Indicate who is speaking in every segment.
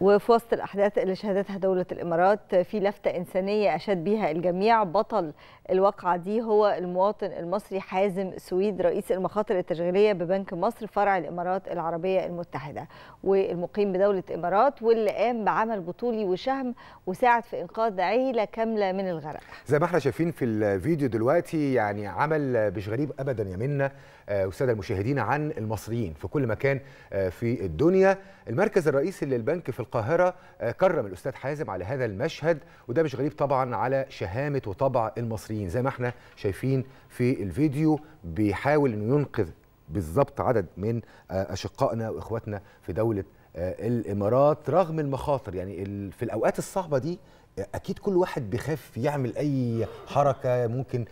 Speaker 1: وفي وسط الأحداث اللي شهدتها دولة الإمارات في لفتة إنسانية أشاد بها الجميع بطل الواقعة دي هو المواطن المصري حازم سويد رئيس المخاطر التشغيلية ببنك مصر فرع الإمارات العربية المتحدة والمقيم بدولة الإمارات واللي قام بعمل بطولي وشهم وساعد في إنقاذ عيلة كاملة من الغرق
Speaker 2: زي ما احنا شايفين في الفيديو دلوقتي يعني عمل مش غريب أبدا يا منا والساده آه، المشاهدين عن المصريين في كل مكان آه، في الدنيا المركز الرئيسي للبنك في القاهرة آه، كرم الأستاذ حازم على هذا المشهد وده مش غريب طبعا على شهامة وطبع المصريين زي ما احنا شايفين في الفيديو بيحاول أنه ينقذ بالظبط عدد من آه، أشقائنا وإخواتنا في دولة آه، الإمارات رغم المخاطر يعني في الأوقات الصعبة دي اكيد كل واحد بيخاف يعمل اي حركه ممكن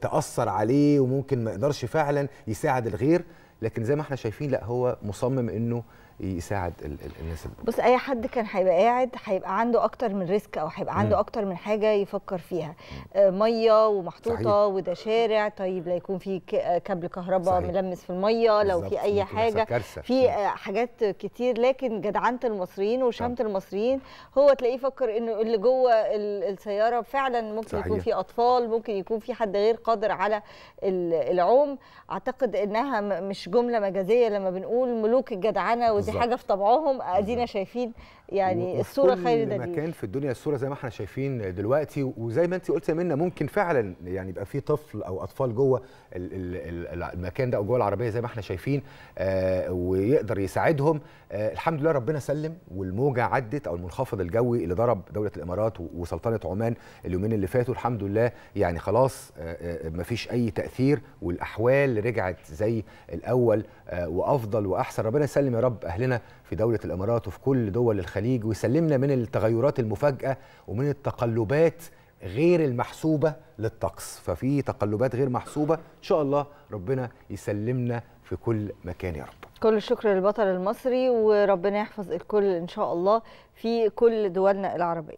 Speaker 2: تاثر عليه وممكن ما يقدرش فعلا يساعد الغير لكن زي ما احنا شايفين لا هو مصمم انه يساعد الناس
Speaker 1: بص اي حد كان هيبقى قاعد هيبقى عنده اكتر من ريسك او هيبقى عنده اكتر من حاجه يفكر فيها آه، ميه ومحطوطه وده شارع طيب لا يكون في آه، كابل كهرباء ملمس في الميه لو في اي حاجه في آه، حاجات كتير لكن جدعنه المصريين وشمت المصريين هو تلاقيه فكر انه اللي جوه السياره فعلا ممكن صحيح. يكون في اطفال ممكن يكون في حد غير قادر على العوم اعتقد انها مش جمله مجازيه لما بنقول ملوك الجدعنه بالزبط. دي حاجه في طبعهم ادينا آه، شايفين يعني الصوره خير دليل مكان
Speaker 2: في الدنيا الصوره زي ما احنا شايفين دلوقتي وزي ما انت قلت يا ممكن فعلا يعني يبقى في طفل او اطفال جوه المكان ده او جوه العربيه زي ما احنا شايفين آه ويقدر يساعدهم آه الحمد لله ربنا سلم والموجه عدت او المنخفض الجوي اللي ضرب دوله الامارات وسلطنه عمان اليومين اللي فاتوا الحمد لله يعني خلاص آه, آه، ما فيش اي تاثير والاحوال رجعت زي الاول آه، وافضل واحسن ربنا يسلم يا رب أهلنا في دولة الإمارات وفي كل دول الخليج ويسلمنا من التغيرات المفاجئة ومن التقلبات غير المحسوبة للطقس ففي تقلبات غير محسوبة إن شاء الله ربنا يسلمنا في كل مكان يا رب
Speaker 1: كل الشكر للبطل المصري وربنا يحفظ الكل إن شاء الله في كل دولنا العربية